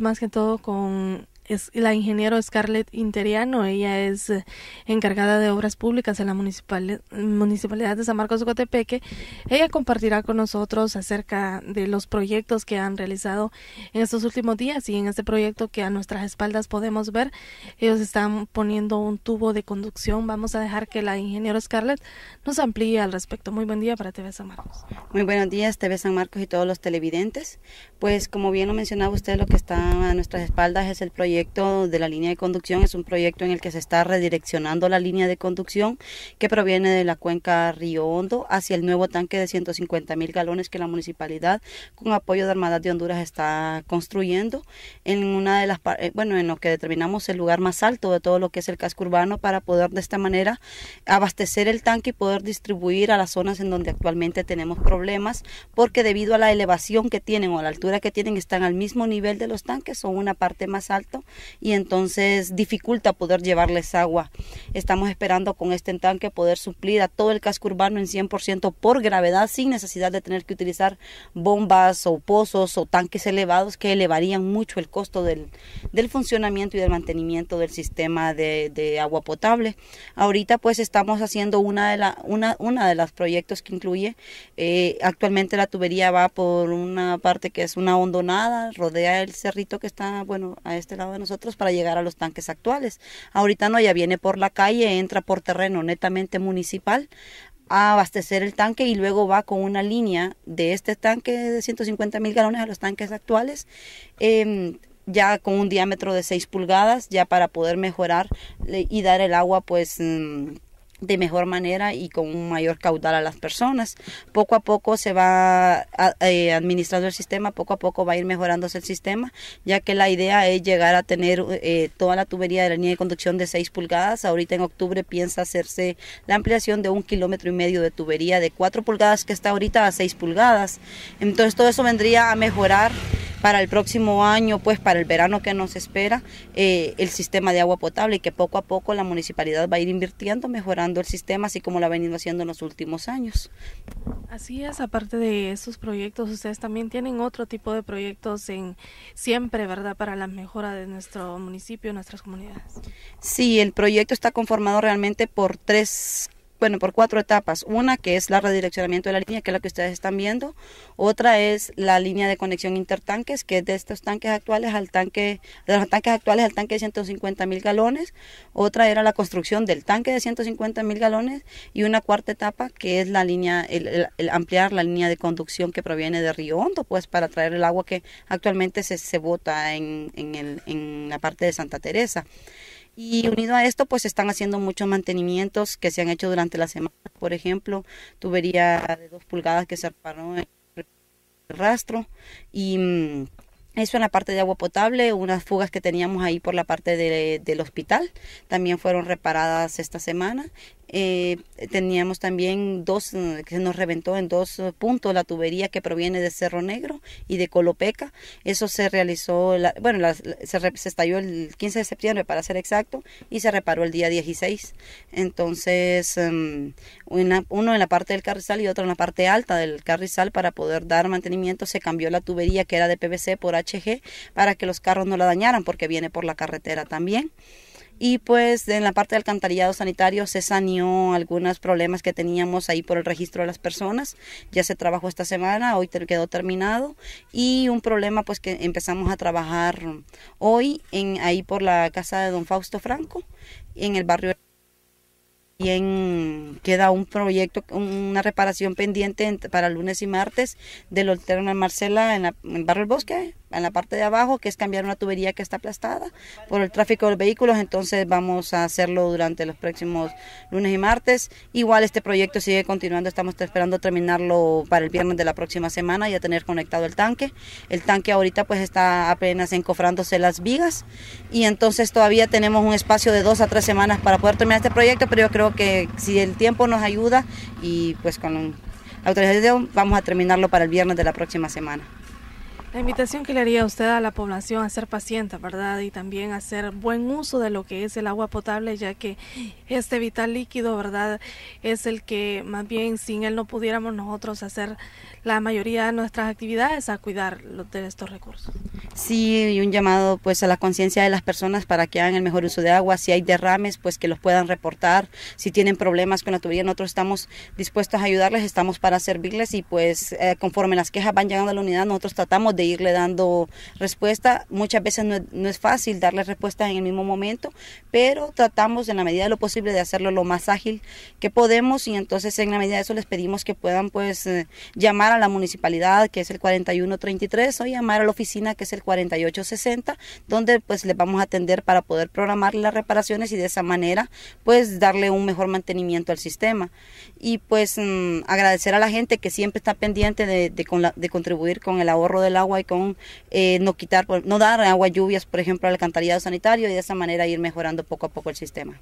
más que todo con es la ingeniero Scarlett Interiano. Ella es eh, encargada de obras públicas en la municipalidad de San Marcos Cotepeque. Ella compartirá con nosotros acerca de los proyectos que han realizado en estos últimos días y en este proyecto que a nuestras espaldas podemos ver. Ellos están poniendo un tubo de conducción. Vamos a dejar que la ingeniera Scarlett nos amplíe al respecto. Muy buen día para TV San Marcos. Muy buenos días TV San Marcos y todos los televidentes. Pues como bien lo mencionaba usted, lo que está a nuestras espaldas es el proyecto proyecto de la línea de conducción es un proyecto en el que se está redireccionando la línea de conducción que proviene de la cuenca Río Hondo hacia el nuevo tanque de 150 mil galones que la municipalidad con apoyo de Armadas de Honduras está construyendo en una de las eh, bueno en lo que determinamos el lugar más alto de todo lo que es el casco urbano para poder de esta manera abastecer el tanque y poder distribuir a las zonas en donde actualmente tenemos problemas porque debido a la elevación que tienen o la altura que tienen están al mismo nivel de los tanques son una parte más alto y entonces dificulta poder llevarles agua. Estamos esperando con este tanque poder suplir a todo el casco urbano en 100% por gravedad sin necesidad de tener que utilizar bombas o pozos o tanques elevados que elevarían mucho el costo del, funcionamiento y del mantenimiento del sistema de, agua potable. Ahorita pues estamos haciendo una de, la, una, de los proyectos que incluye, eh, actualmente la tubería va por una parte que es una hondonada, rodea el cerrito que está, bueno, a este lado nosotros para llegar a los tanques actuales. Ahorita no, ya viene por la calle, entra por terreno netamente municipal a abastecer el tanque y luego va con una línea de este tanque de 150 mil galones a los tanques actuales. Em, ya con un diámetro de 6 pulgadas, ya para poder mejorar y dar el agua pues mm, de mejor manera y con un mayor caudal a las personas. Poco a poco se va eh, administrando el sistema, poco a poco va a ir mejorándose el sistema, ya que la idea es llegar a tener eh, toda la tubería de la línea de conducción de 6 pulgadas. Ahorita en octubre piensa hacerse la ampliación de un kilómetro y medio de tubería de 4 pulgadas que está ahorita a 6 pulgadas. Entonces todo eso vendría a mejorar para el próximo año, pues para el verano que nos espera, eh, el sistema de agua potable y que poco a poco la municipalidad va a ir invirtiendo, mejorando el sistema, así como lo ha venido haciendo en los últimos años. Así es, aparte de esos proyectos, ustedes también tienen otro tipo de proyectos en siempre, ¿verdad?, para la mejora de nuestro municipio, nuestras comunidades. Sí, el proyecto está conformado realmente por tres bueno, por cuatro etapas. Una que es la redireccionamiento de la línea, que es la que ustedes están viendo. Otra es la línea de conexión intertanques, que es de estos tanques actuales al tanque, de los tanques actuales al tanque de 150 mil galones. Otra era la construcción del tanque de 150 mil galones. Y una cuarta etapa que es la línea, el, ampliar la línea de conducción que proviene de Río Hondo, pues para traer el agua que actualmente se, se bota en, en la parte de Santa Teresa. Y unido a esto, pues están haciendo muchos mantenimientos que se han hecho durante la semana. Por ejemplo, tubería de dos pulgadas que se reparó en el rastro. Y mm, eso en la parte de agua potable, unas fugas que teníamos ahí por la parte del hospital también fueron reparadas esta semana eh, teníamos también dos, eh, que se nos reventó en dos puntos la tubería que proviene de Cerro Negro y de Colopeca. Eso se realizó, bueno, se, estalló el 15 de septiembre para ser exacto y se reparó el día 16. Entonces, em, uno en la parte del carrizal y otro en la parte alta del carrizal para poder dar mantenimiento. Se cambió la tubería que era de PVC por HG para que los carros no la dañaran porque viene por la carretera también. Y pues en la parte de alcantarillado sanitario se saneó algunos problemas que teníamos ahí por el registro de las personas. Ya se trabajó esta semana, hoy quedó terminado. Y un problema pues que empezamos a trabajar hoy en, ahí por la casa de don Fausto Franco, en el barrio y queda un proyecto, una reparación pendiente para lunes y martes del Alterna Marcela en, la, Barrio del Bosque, en la parte de abajo, que es cambiar una tubería que está aplastada por el tráfico de vehículos. Entonces vamos a hacerlo durante los próximos lunes y martes. Igual este proyecto sigue continuando, estamos esperando terminarlo para el viernes de la próxima semana, y a tener conectado el tanque. El tanque ahorita pues está apenas encofrándose las vigas y entonces todavía tenemos un espacio de dos a tres semanas para poder terminar este proyecto, pero yo creo que si el tiempo nos ayuda y pues con la autorización vamos a terminarlo para el viernes de la próxima semana. La invitación que le haría usted a la población a ser paciente, ¿verdad? Y también hacer buen uso de lo que es el agua potable, ya que este vital líquido, ¿verdad? Es el que más bien sin él no pudiéramos nosotros hacer la mayoría de nuestras actividades a cuidar de estos recursos. Sí, y un llamado pues a la conciencia de las personas para que hagan el mejor uso de agua. Si hay derrames, pues que los puedan reportar. Si tienen problemas con la tubería, nosotros estamos dispuestos a ayudarles, estamos para servirles y pues eh, conforme las quejas van llegando a la unidad, nosotros tratamos de irle dando respuesta. Muchas veces no es, fácil darle respuesta en el mismo momento, pero tratamos en la medida de lo posible de hacerlo lo más ágil que podemos y entonces en la medida de eso les pedimos que puedan pues eh, llamar a la municipalidad que es el 4133 o llamar a la oficina que es el 4860 donde pues les vamos a atender para poder programar las reparaciones y de esa manera pues darle un mejor mantenimiento al sistema y pues mm, agradecer a la gente que siempre está pendiente de, de contribuir con el ahorro del agua y con eh, no quitar, no dar agua lluvias, por ejemplo, al alcantarillado sanitario y de esa manera ir mejorando poco a poco el sistema.